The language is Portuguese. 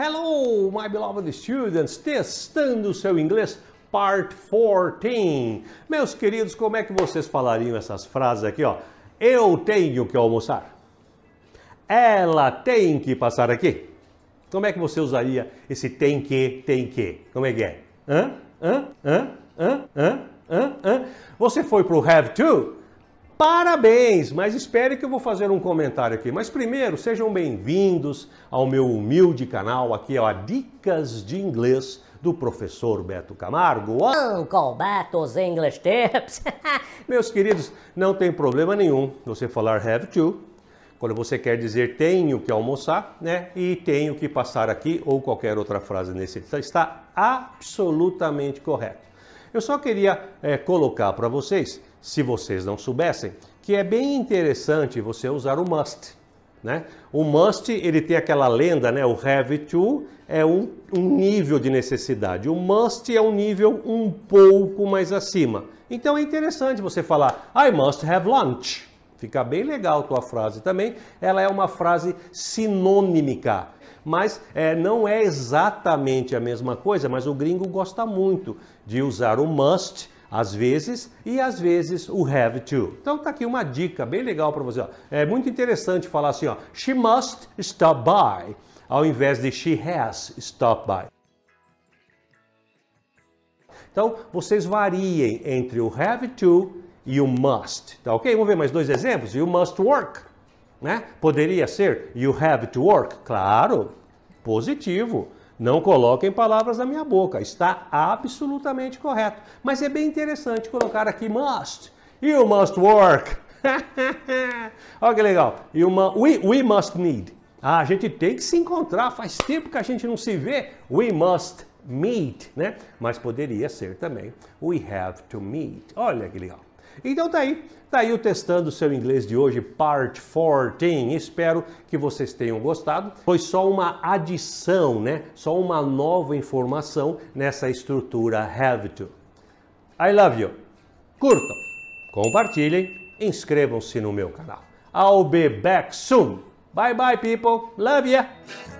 Hello, my beloved students! Testando seu inglês, part 14. Meus queridos, como é que vocês falariam essas frases aqui, ó? Eu tenho que almoçar. Ela tem que passar aqui. Como é que você usaria esse tem que, tem que? Como é que é? Hã? Hã? Hã? Hã? Hã? Hã? Hã? Você foi pro have to, Parabéns! Mas espere que eu vou fazer um comentário aqui. Mas primeiro, sejam bem-vindos ao meu humilde canal aqui, ó, é Dicas de Inglês do professor Beto Camargo. Uncle oh, Beto's English Tips. Meus queridos, não tem problema nenhum você falar have to, quando você quer dizer tenho que almoçar, né? E tenho que passar aqui ou qualquer outra frase nesse está absolutamente correto. Eu só queria é, colocar para vocês, se vocês não soubessem, que é bem interessante você usar o must. Né? O must, ele tem aquela lenda, né? o have to é um, um nível de necessidade. O must é um nível um pouco mais acima. Então é interessante você falar, I must have lunch. Fica bem legal a tua frase também. Ela é uma frase sinônimica mas é, não é exatamente a mesma coisa, mas o gringo gosta muito de usar o must às vezes e às vezes o have to. Então tá aqui uma dica bem legal para você. Ó. É muito interessante falar assim, ó, she must stop by, ao invés de she has stop by. Então vocês variem entre o have to e o must, tá ok? Vamos ver mais dois exemplos. You must work. Né? Poderia ser you have to work? Claro, positivo. Não coloquem palavras na minha boca. Está absolutamente correto. Mas é bem interessante colocar aqui must. You must work. Olha que legal. You we, we must need. Ah, a gente tem que se encontrar. Faz tempo que a gente não se vê. We must meet, né? Mas poderia ser também we have to meet. Olha que legal. Então tá aí, tá aí o testando seu inglês de hoje, part 14. Espero que vocês tenham gostado. Foi só uma adição, né? Só uma nova informação nessa estrutura have to. I love you. Curtam, compartilhem, inscrevam-se no meu canal. I'll be back soon. Bye bye people. Love you.